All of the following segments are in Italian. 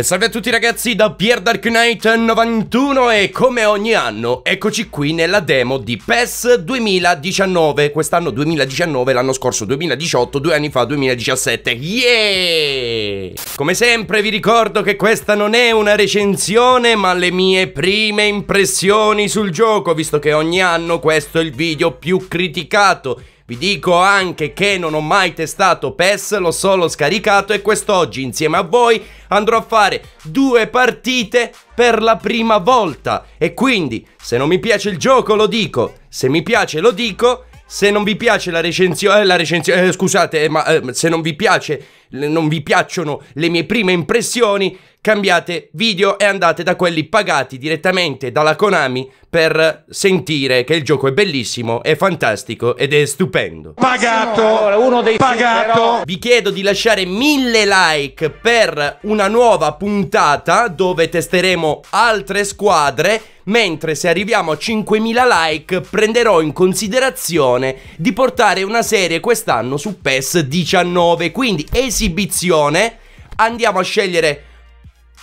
E salve a tutti ragazzi da Pier Dark Knight 91 e come ogni anno eccoci qui nella demo di PES 2019 Quest'anno 2019, l'anno scorso 2018, due anni fa 2017 Yeah! Come sempre vi ricordo che questa non è una recensione ma le mie prime impressioni sul gioco Visto che ogni anno questo è il video più criticato vi dico anche che non ho mai testato PES, l'ho solo scaricato e quest'oggi insieme a voi andrò a fare due partite per la prima volta. E quindi, se non mi piace il gioco lo dico, se mi piace lo dico, se non vi piace la recensione, eh, la recensione, eh, scusate, ma eh, se non vi piace non vi piacciono le mie prime impressioni, cambiate video e andate da quelli pagati direttamente dalla Konami per sentire che il gioco è bellissimo, è fantastico ed è stupendo. Pagato! Allora, uno dei pagato! Vi chiedo di lasciare mille like per una nuova puntata dove testeremo altre squadre mentre se arriviamo a 5000 like prenderò in considerazione di portare una serie quest'anno su PES 19 quindi esiste esibizione andiamo a scegliere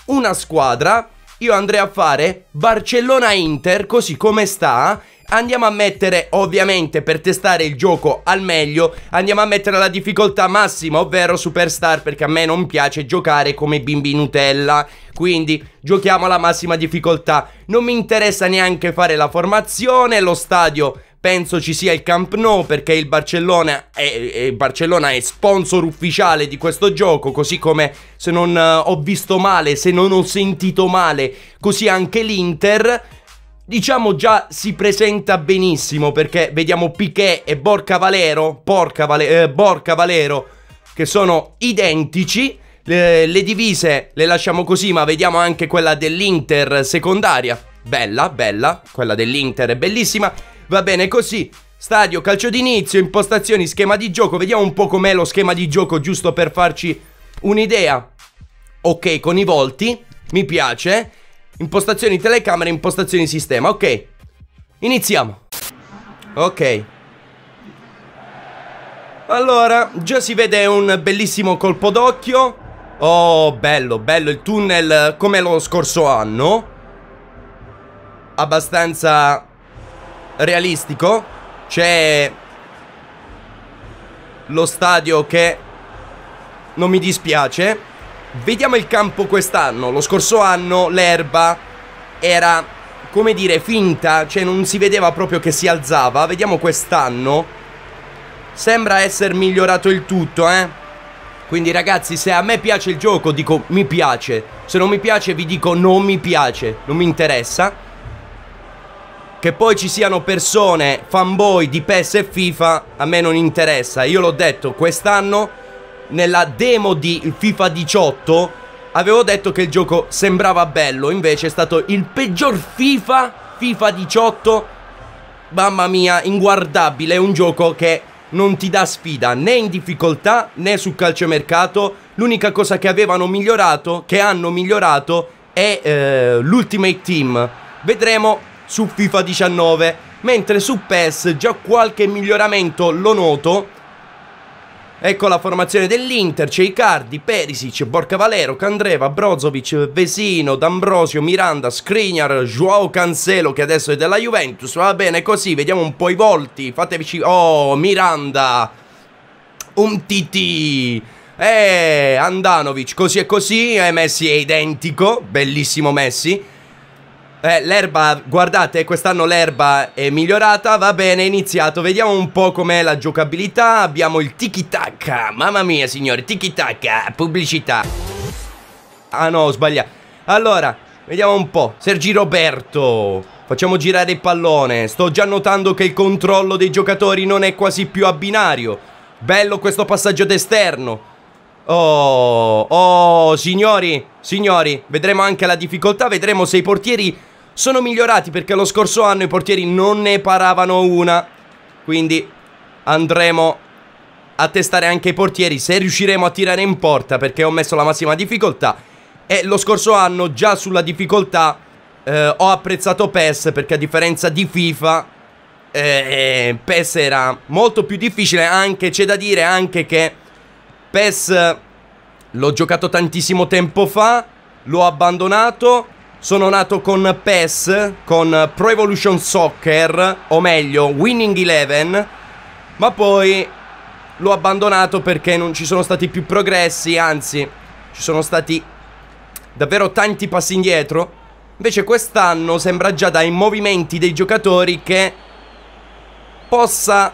una squadra. Io andrei a fare Barcellona-Inter, così come sta. Andiamo a mettere, ovviamente, per testare il gioco al meglio, andiamo a mettere la difficoltà massima, ovvero Superstar, perché a me non piace giocare come bimbi Nutella. Quindi giochiamo alla massima difficoltà. Non mi interessa neanche fare la formazione, lo stadio penso ci sia il Camp Nou perché il Barcellona è, è, Barcellona è sponsor ufficiale di questo gioco, così come se non eh, ho visto male, se non ho sentito male, così anche l'Inter diciamo già si presenta benissimo perché vediamo Piquet e Borca Valero, Porca Vale, eh, Borca Valero che sono identici. Le, le divise le lasciamo così, ma vediamo anche quella dell'Inter secondaria. Bella, bella, quella dell'Inter è bellissima. Va bene così. Stadio, calcio d'inizio, impostazioni, schema di gioco. Vediamo un po' com'è lo schema di gioco, giusto per farci un'idea. Ok, con i volti. Mi piace. Impostazioni telecamera, impostazioni sistema. Ok. Iniziamo. Ok. Allora, già si vede un bellissimo colpo d'occhio. Oh, bello, bello il tunnel come lo scorso anno. Abbastanza realistico. C'è lo stadio che non mi dispiace. Vediamo il campo quest'anno. Lo scorso anno l'erba era, come dire, finta, cioè non si vedeva proprio che si alzava. Vediamo quest'anno. Sembra essere migliorato il tutto, eh. Quindi ragazzi, se a me piace il gioco dico mi piace, se non mi piace vi dico non mi piace, non mi interessa. Che poi ci siano persone, fanboy di PES e FIFA, a me non interessa. Io l'ho detto, quest'anno, nella demo di FIFA 18, avevo detto che il gioco sembrava bello, invece è stato il peggior FIFA, FIFA 18, mamma mia, inguardabile, è un gioco che non ti dà sfida né in difficoltà né sul calciomercato. L'unica cosa che avevano migliorato, che hanno migliorato, è eh, l'Ultimate Team. Vedremo su FIFA 19, mentre su PES già qualche miglioramento lo noto. Ecco la formazione dell'Inter, c'è Icardi, Perisic, Borca Valero, Candreva, Brozovic, Vesino, D'Ambrosio, Miranda, Skriniar, Joao Cancelo che adesso è della Juventus, va bene così, vediamo un po' i volti, fatevici... Oh, Miranda, un TT, eh, Andanovic, così e così, eh, Messi è identico, bellissimo Messi, eh, l'erba, guardate, quest'anno l'erba è migliorata, va bene, è iniziato. Vediamo un po' com'è la giocabilità. Abbiamo il tiki tac mamma mia signori, tiki tac pubblicità. Ah no, ho sbagliato. Allora, vediamo un po'. Sergi Roberto, Facciamo girare il pallone. Sto già notando che il controllo dei giocatori non è quasi più a binario. Bello questo passaggio d'esterno. Oh, oh, signori, signori, vedremo anche la difficoltà, vedremo se i portieri sono migliorati perché lo scorso anno i portieri non ne paravano una. Quindi andremo a testare anche i portieri se riusciremo a tirare in porta perché ho messo la massima difficoltà. E lo scorso anno già sulla difficoltà eh, ho apprezzato PES perché a differenza di FIFA eh, PES era molto più difficile anche c'è da dire anche che PES l'ho giocato tantissimo tempo fa, l'ho abbandonato sono nato con PES, con Pro Evolution Soccer, o meglio Winning Eleven, ma poi l'ho abbandonato perché non ci sono stati più progressi, anzi ci sono stati davvero tanti passi indietro. Invece quest'anno sembra già dai movimenti dei giocatori che possa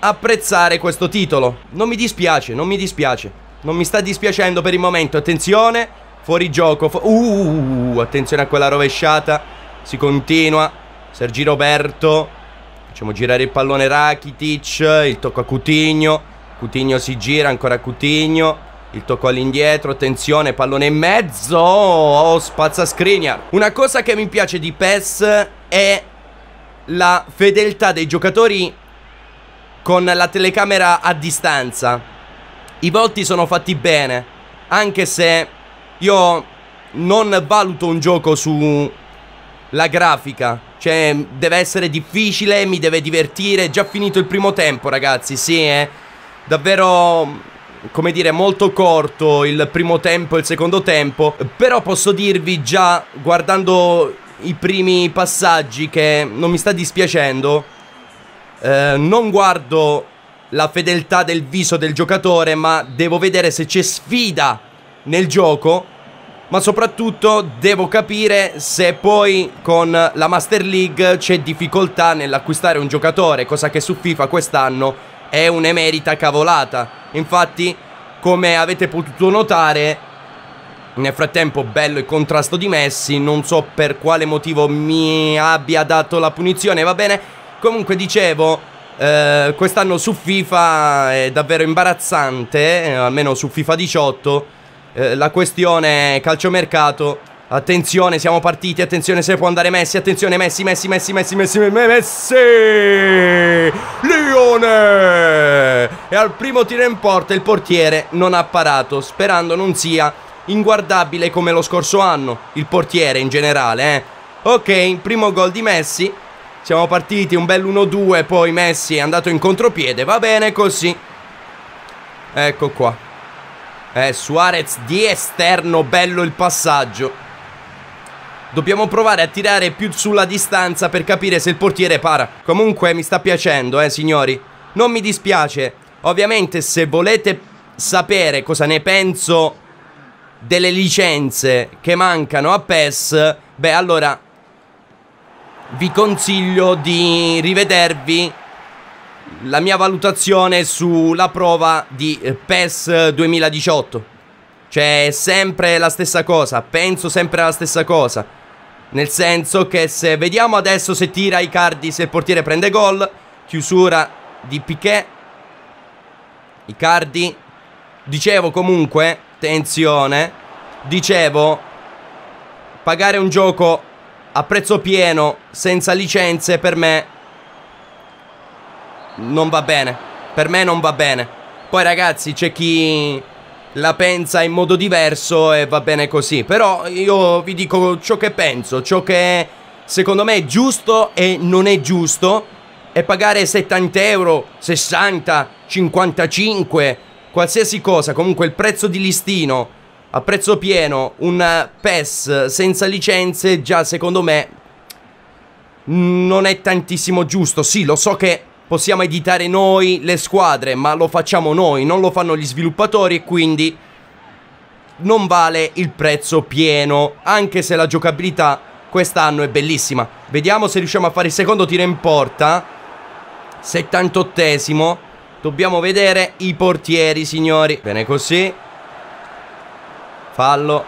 apprezzare questo titolo. Non mi dispiace, non mi dispiace. Non mi sta dispiacendo per il momento, attenzione. Fuori gioco. Fu uh, attenzione a quella rovesciata. Si continua. Sergi Roberto. Facciamo girare il pallone Rakitic. Il tocco a Cutigno. Cutigno si gira, ancora Cutigno. Il tocco all'indietro, attenzione, pallone in mezzo. Oh, spazza Skriniar. Una cosa che mi piace di PES è la fedeltà dei giocatori con la telecamera a distanza. I volti sono fatti bene, anche se io non valuto un gioco sulla grafica. Cioè, deve essere difficile, mi deve divertire. È già finito il primo tempo, ragazzi. Sì, eh. Davvero come dire, molto corto il primo tempo e il secondo tempo, però posso dirvi già, guardando i primi passaggi, che non mi sta dispiacendo, eh, non guardo la fedeltà del viso del giocatore, ma devo vedere se c'è sfida nel gioco ma soprattutto devo capire se poi con la Master League c'è difficoltà nell'acquistare un giocatore, cosa che su FIFA quest'anno è un'emerita cavolata. Infatti, come avete potuto notare, nel frattempo bello il contrasto di Messi, non so per quale motivo mi abbia dato la punizione, va bene? Comunque dicevo, eh, quest'anno su FIFA è davvero imbarazzante, eh, almeno su FIFA 18 eh, la questione calciomercato. Attenzione, siamo partiti, attenzione se può andare Messi, attenzione Messi, Messi, Messi, Messi, Messi, Messi, Lione! E al primo tiro in porta il portiere non ha parato, sperando non sia inguardabile come lo scorso anno, il portiere in generale, eh. Ok, primo gol di Messi, siamo partiti, un bel 1-2, poi Messi è andato in contropiede, va bene così. Ecco qua. Eh, Suarez di esterno, bello il passaggio. Dobbiamo provare a tirare più sulla distanza per capire se il portiere para. Comunque mi sta piacendo, eh, signori. Non mi dispiace. Ovviamente se volete sapere cosa ne penso delle licenze che mancano a PES, beh allora vi consiglio di rivedervi la mia valutazione sulla prova di eh, PES 2018. Cioè, è sempre la stessa cosa, penso sempre alla stessa cosa. Nel senso che se vediamo adesso se tira i cardi, se il portiere prende gol, chiusura di Piquet. I cardi. Dicevo comunque, attenzione, dicevo, pagare un gioco a prezzo pieno, senza licenze, per me non va bene. Per me non va bene. Poi ragazzi c'è chi la pensa in modo diverso e va bene così. Però io vi dico ciò che penso, ciò che secondo me è giusto e non è giusto. è pagare 70 euro, 60, 55, qualsiasi cosa, comunque il prezzo di listino a prezzo pieno, un PES senza licenze, già secondo me mm, non è tantissimo giusto. Sì, lo so che Possiamo editare noi le squadre, ma lo facciamo noi, non lo fanno gli sviluppatori e quindi non vale il prezzo pieno, anche se la giocabilità quest'anno è bellissima. Vediamo se riusciamo a fare il secondo tiro in porta. 78esimo. Dobbiamo vedere i portieri, signori. Bene così. Fallo.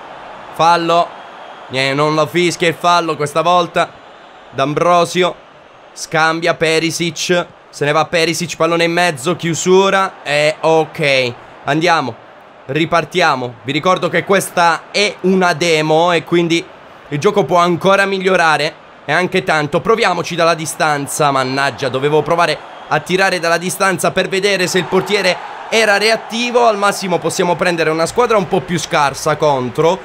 Fallo. Niente, non lo fischia il fallo questa volta. D'Ambrosio. Scambia Perisic. Se ne va Perisic, pallone in mezzo, chiusura. E ok, andiamo, ripartiamo. Vi ricordo che questa è una demo e quindi il gioco può ancora migliorare. E anche tanto, proviamoci dalla distanza, mannaggia, dovevo provare a tirare dalla distanza per vedere se il portiere era reattivo. Al massimo possiamo prendere una squadra un po' più scarsa contro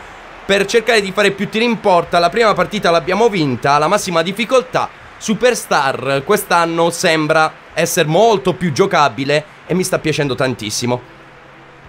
per cercare di fare più tiri in porta. La prima partita l'abbiamo vinta, la massima difficoltà Superstar quest'anno sembra essere molto più giocabile e mi sta piacendo tantissimo.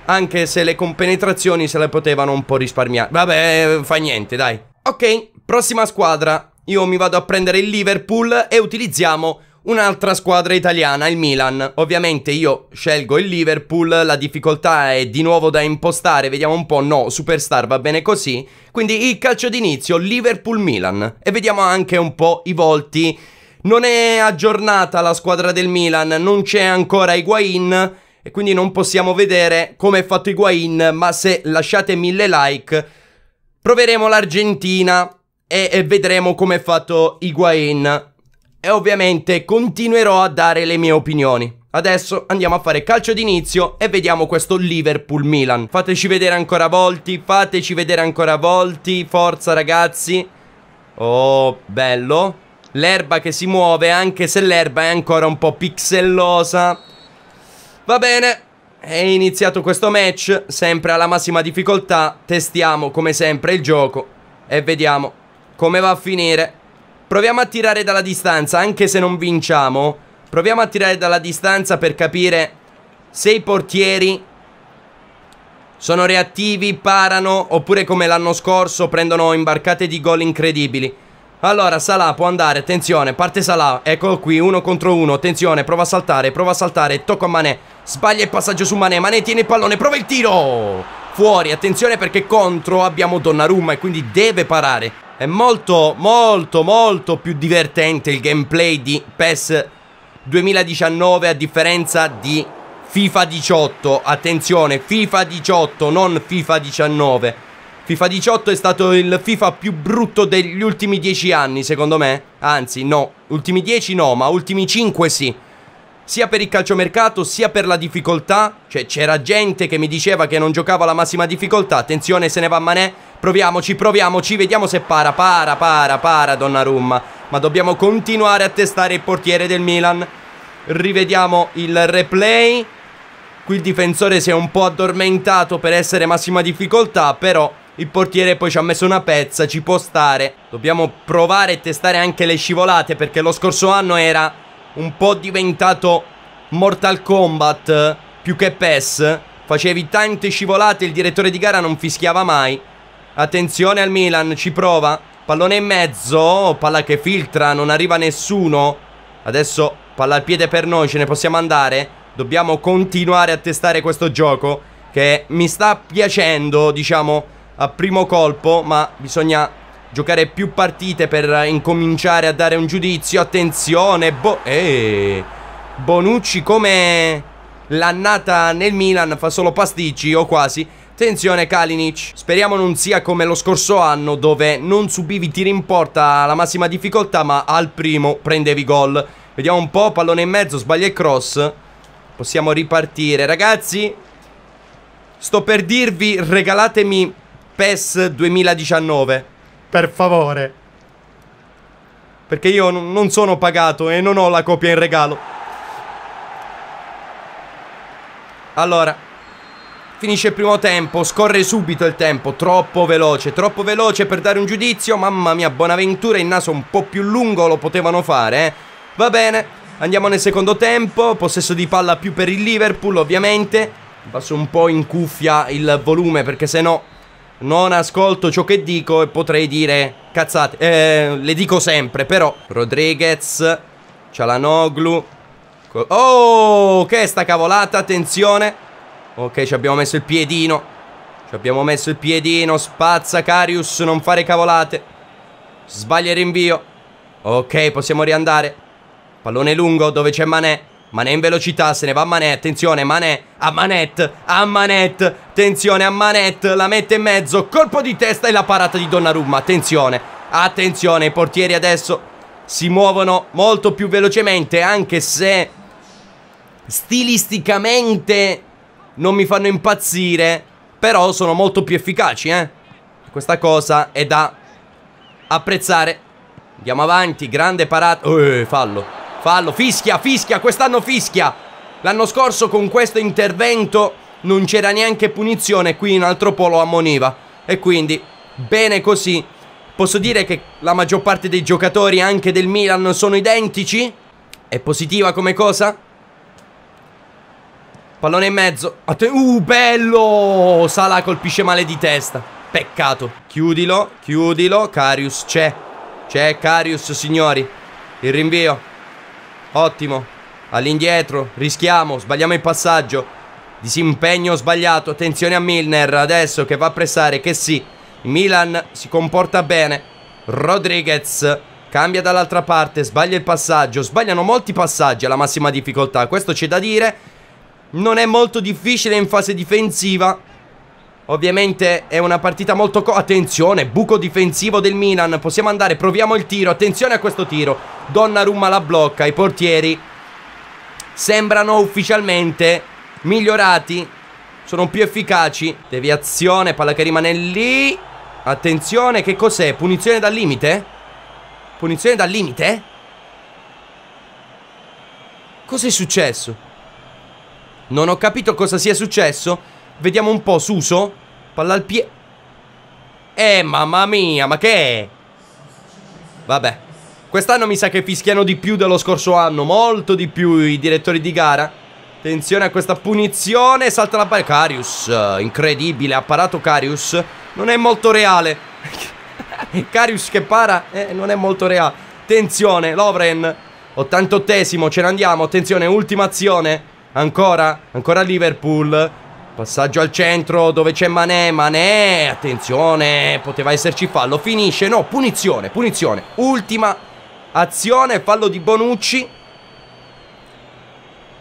Anche se le compenetrazioni se le potevano un po' risparmiare. Vabbè, eh, fa niente, dai. Ok, prossima squadra. Io mi vado a prendere il Liverpool e utilizziamo Un'altra squadra italiana, il Milan. Ovviamente io scelgo il Liverpool, la difficoltà è di nuovo da impostare, vediamo un po', no, Superstar va bene così. Quindi il calcio d'inizio, Liverpool-Milan. E vediamo anche un po' i volti. Non è aggiornata la squadra del Milan, non c'è ancora Higuain e quindi non possiamo vedere come è fatto Higuain, ma se lasciate mille like proveremo l'Argentina e, e vedremo come è fatto Higuain e ovviamente continuerò a dare le mie opinioni. Adesso andiamo a fare calcio d'inizio e vediamo questo Liverpool-Milan. Fateci vedere ancora volti, fateci vedere ancora volti, forza ragazzi. Oh, bello. L'erba che si muove, anche se l'erba è ancora un po' pixellosa. Va bene, è iniziato questo match, sempre alla massima difficoltà. Testiamo come sempre il gioco e vediamo come va a finire. Proviamo a tirare dalla distanza, anche se non vinciamo. Proviamo a tirare dalla distanza per capire se i portieri sono reattivi, parano, oppure come l'anno scorso prendono imbarcate di gol incredibili. Allora, Salah può andare, attenzione, parte Salah, eccolo qui, uno contro uno, attenzione, prova a saltare, prova a saltare, tocco a Mané, sbaglia il passaggio su Mané, Mané tiene il pallone, prova il tiro! Fuori, attenzione perché contro abbiamo Donnarumma e quindi deve parare. È molto, molto, molto più divertente il gameplay di PES 2019 a differenza di FIFA 18. Attenzione, FIFA 18, non FIFA 19. FIFA 18 è stato il FIFA più brutto degli ultimi 10 anni, secondo me. Anzi, no, ultimi 10 no, ma ultimi 5 sì sia per il calciomercato sia per la difficoltà, cioè c'era gente che mi diceva che non giocava alla massima difficoltà, attenzione se ne va Manè, proviamoci, proviamoci, vediamo se para, para, para, para Donnarumma, ma dobbiamo continuare a testare il portiere del Milan, rivediamo il replay, qui il difensore si è un po' addormentato per essere massima difficoltà, però il portiere poi ci ha messo una pezza, ci può stare, dobbiamo provare e testare anche le scivolate perché lo scorso anno era un po' diventato Mortal Kombat più che PES. Facevi tante scivolate, il direttore di gara non fischiava mai. Attenzione al Milan, ci prova. Pallone in mezzo, palla che filtra, non arriva nessuno. Adesso palla al piede per noi, ce ne possiamo andare. Dobbiamo continuare a testare questo gioco che mi sta piacendo, diciamo, a primo colpo, ma bisogna giocare più partite per eh, incominciare a dare un giudizio. Attenzione, Bo eh. Bonucci come l'annata nel Milan fa solo pasticci o quasi. Attenzione Kalinic, speriamo non sia come lo scorso anno dove non subivi tiri in porta alla massima difficoltà ma al primo prendevi gol. Vediamo un po', pallone in mezzo, sbaglia il cross. Possiamo ripartire ragazzi. Sto per dirvi regalatemi PES 2019 per favore. Perché io non sono pagato e non ho la copia in regalo. Allora, finisce il primo tempo, scorre subito il tempo, troppo veloce, troppo veloce per dare un giudizio, mamma mia, Bonaventura il naso un po' più lungo lo potevano fare, eh. Va bene, andiamo nel secondo tempo, possesso di palla più per il Liverpool ovviamente, passo un po' in cuffia il volume perché se no non ascolto ciò che dico e potrei dire cazzate. Eh, le dico sempre, però. Rodriguez, Cialanoglu. Oh, che sta cavolata, attenzione. Ok, ci abbiamo messo il piedino. Ci abbiamo messo il piedino. Spazza, Carius, non fare cavolate. Sbaglia il rinvio. Ok, possiamo riandare. Pallone lungo dove c'è Manè. Manè in velocità, se ne va a Manè, attenzione, Manè, a Manet, a Manet, attenzione a Manet, la mette in mezzo, colpo di testa e la parata di Donnarumma, attenzione, attenzione, i portieri adesso si muovono molto più velocemente, anche se stilisticamente non mi fanno impazzire, però sono molto più efficaci, eh. Questa cosa è da apprezzare. Andiamo avanti, grande parata, eh, fallo fallo, fischia, fischia, quest'anno fischia. L'anno scorso con questo intervento non c'era neanche punizione, qui in altro polo ammoniva. E quindi, bene così. Posso dire che la maggior parte dei giocatori anche del Milan sono identici? È positiva come cosa? Pallone in mezzo. uh, bello! Sala colpisce male di testa. Peccato. Chiudilo, chiudilo. Carius c'è. C'è Carius, signori. Il rinvio. Ottimo. All'indietro. Rischiamo. Sbagliamo il passaggio. Disimpegno sbagliato. Attenzione a Milner adesso che va a pressare. Che sì. Milan si comporta bene. Rodriguez cambia dall'altra parte. Sbaglia il passaggio. Sbagliano molti passaggi alla massima difficoltà. Questo c'è da dire. Non è molto difficile in fase difensiva. Ovviamente è una partita molto... Attenzione, buco difensivo del Milan. Possiamo andare, proviamo il tiro. Attenzione a questo tiro. Donnarumma la blocca. I portieri sembrano ufficialmente migliorati. Sono più efficaci. Deviazione, palla che rimane lì. Attenzione, che cos'è? Punizione dal limite? Punizione dal limite? Cos'è successo? Non ho capito cosa sia successo. Vediamo un po', Suso. Palla al piede. Eh, mamma mia, ma che è? Vabbè. Quest'anno mi sa che fischiano di più dello scorso anno, molto di più i direttori di gara. Attenzione a questa punizione, salta la palla. Carius, incredibile, ha parato Carius. Non è molto reale. Carius che para, eh, non è molto reale. Attenzione, Lovren, 88esimo, ce ne andiamo. Attenzione, ultima azione. Ancora, ancora Liverpool. Passaggio al centro dove c'è Manè, Manè, attenzione, poteva esserci fallo, finisce, no, punizione, punizione, ultima azione, fallo di Bonucci.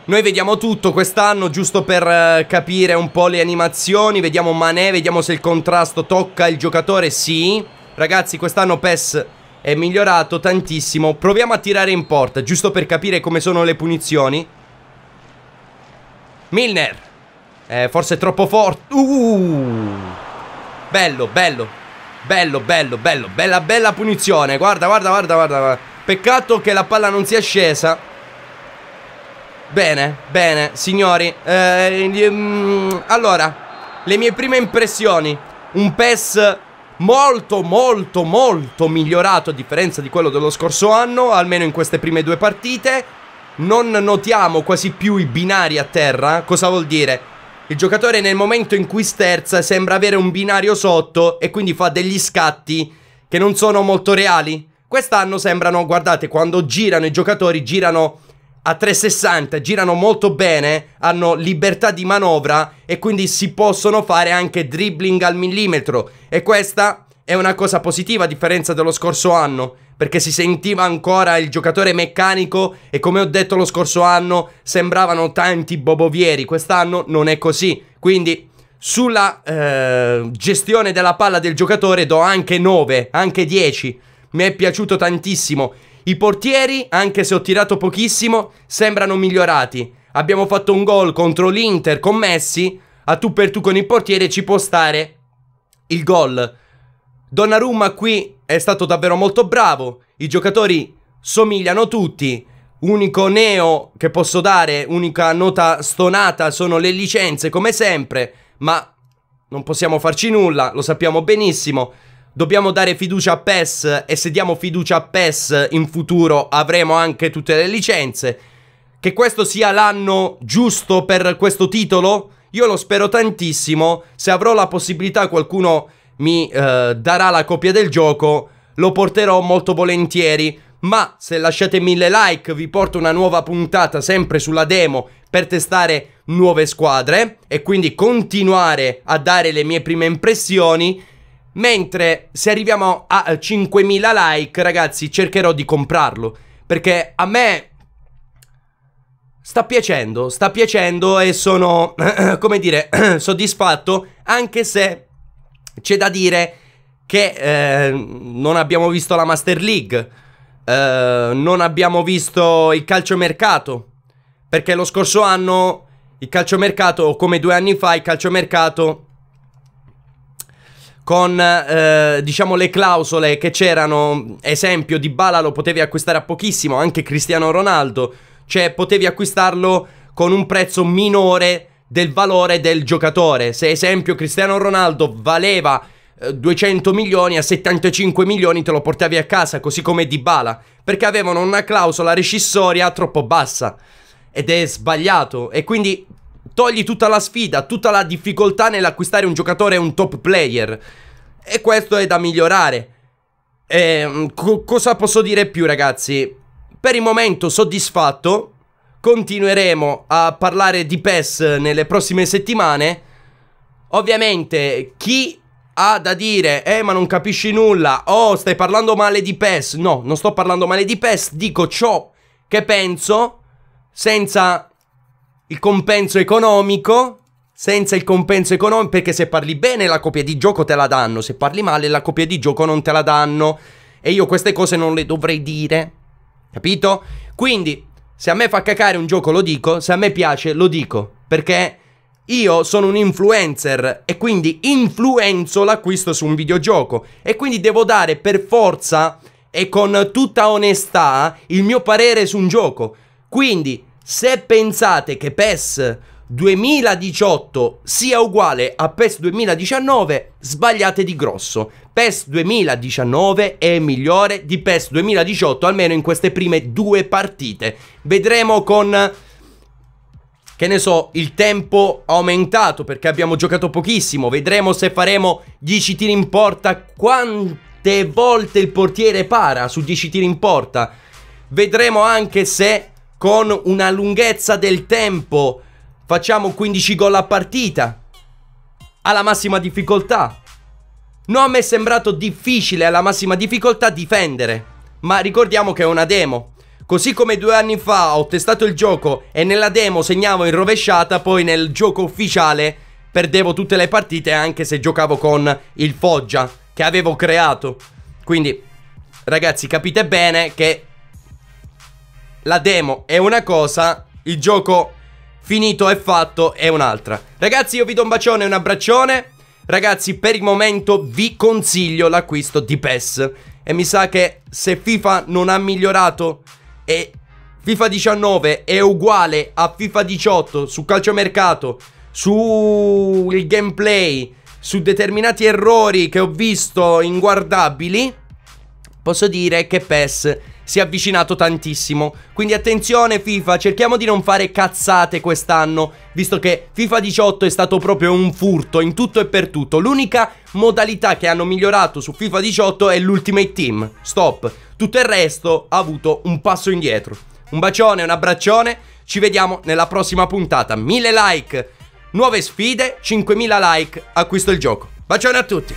Noi vediamo tutto quest'anno, giusto per eh, capire un po' le animazioni, vediamo Manè, vediamo se il contrasto tocca il giocatore, sì. Ragazzi, quest'anno PES è migliorato tantissimo, proviamo a tirare in porta, giusto per capire come sono le punizioni. Milner. Eh, forse è troppo forte. Uh! Bello, bello. Bello, bello, bello. Bella, bella punizione. Guarda, guarda, guarda, guarda. Peccato che la palla non sia scesa. Bene, bene, signori. Eh, mm, allora, le mie prime impressioni. Un PES molto molto molto migliorato a differenza di quello dello scorso anno, almeno in queste prime due partite. Non notiamo quasi più i binari a terra, cosa vuol dire? Il giocatore nel momento in cui sterza sembra avere un binario sotto e quindi fa degli scatti che non sono molto reali. Quest'anno sembrano, guardate, quando girano i giocatori girano a 360, girano molto bene, hanno libertà di manovra e quindi si possono fare anche dribbling al millimetro e questa è una cosa positiva a differenza dello scorso anno perché si sentiva ancora il giocatore meccanico e come ho detto lo scorso anno sembravano tanti bobovieri, quest'anno non è così, quindi sulla eh, gestione della palla del giocatore do anche 9, anche 10, mi è piaciuto tantissimo, i portieri anche se ho tirato pochissimo sembrano migliorati, abbiamo fatto un gol contro l'Inter con Messi, a tu per tu con il portiere ci può stare il gol. Donnarumma qui è stato davvero molto bravo. I giocatori somigliano tutti. Unico neo che posso dare, unica nota stonata sono le licenze, come sempre. Ma non possiamo farci nulla, lo sappiamo benissimo. Dobbiamo dare fiducia a PES e se diamo fiducia a PES in futuro avremo anche tutte le licenze. Che questo sia l'anno giusto per questo titolo? Io lo spero tantissimo. Se avrò la possibilità qualcuno mi eh, darà la copia del gioco, lo porterò molto volentieri. Ma se lasciate mille like vi porto una nuova puntata sempre sulla demo per testare nuove squadre e quindi continuare a dare le mie prime impressioni. Mentre se arriviamo a 5000 eh, like ragazzi cercherò di comprarlo perché a me sta piacendo, sta piacendo e sono come dire soddisfatto anche se c'è da dire che eh, non abbiamo visto la Master League, eh, non abbiamo visto il calciomercato, perché lo scorso anno il calciomercato, o come due anni fa, il calciomercato con eh, diciamo le clausole che c'erano, esempio di Bala lo potevi acquistare a pochissimo, anche Cristiano Ronaldo, cioè potevi acquistarlo con un prezzo minore del valore del giocatore. Se esempio Cristiano Ronaldo valeva 200 eh, milioni a 75 milioni te lo portavi a casa, così come Dybala, perché avevano una clausola rescissoria troppo bassa ed è sbagliato e quindi togli tutta la sfida, tutta la difficoltà nell'acquistare un giocatore un top player e questo è da migliorare. E, ehm, co cosa posso dire più ragazzi? Per il momento soddisfatto continueremo a parlare di PES nelle prossime settimane. Ovviamente chi ha da dire, eh ma non capisci nulla, oh stai parlando male di PES, no, non sto parlando male di PES, dico ciò che penso senza il compenso economico, senza il compenso economico, perché se parli bene la copia di gioco te la danno, se parli male la copia di gioco non te la danno e io queste cose non le dovrei dire, capito? Quindi se a me fa cacare un gioco lo dico, se a me piace lo dico, perché io sono un influencer e quindi influenzo l'acquisto su un videogioco e quindi devo dare per forza e con tutta onestà il mio parere su un gioco. Quindi se pensate che PES 2018 sia uguale a PES 2019, sbagliate di grosso. PES 2019 è migliore di PES 2018, almeno in queste prime due partite. Vedremo con che ne so, il tempo aumentato perché abbiamo giocato pochissimo. Vedremo se faremo 10 tiri in porta. Quante volte il portiere para su 10 tiri in porta. Vedremo anche se con una lunghezza del tempo Facciamo 15 gol a partita. Alla massima difficoltà. Non me è sembrato difficile alla massima difficoltà difendere. Ma ricordiamo che è una demo. Così come due anni fa ho testato il gioco e nella demo segnavo in rovesciata, poi nel gioco ufficiale perdevo tutte le partite anche se giocavo con il Foggia che avevo creato. Quindi ragazzi capite bene che la demo è una cosa, il gioco finito è fatto è un'altra. Ragazzi io vi do un bacione e un abbraccione. Ragazzi per il momento vi consiglio l'acquisto di PES. E mi sa che se FIFA non ha migliorato e FIFA 19 è uguale a FIFA 18 su calciomercato, sul gameplay, su determinati errori che ho visto inguardabili posso dire che PES si è avvicinato tantissimo. Quindi attenzione FIFA, cerchiamo di non fare cazzate quest'anno, visto che FIFA 18 è stato proprio un furto in tutto e per tutto. L'unica modalità che hanno migliorato su FIFA 18 è l'Ultimate Team. Stop. Tutto il resto ha avuto un passo indietro. Un bacione, un abbraccione, ci vediamo nella prossima puntata. 1000 like, nuove sfide, 5000 like, acquisto il gioco. Bacione a tutti!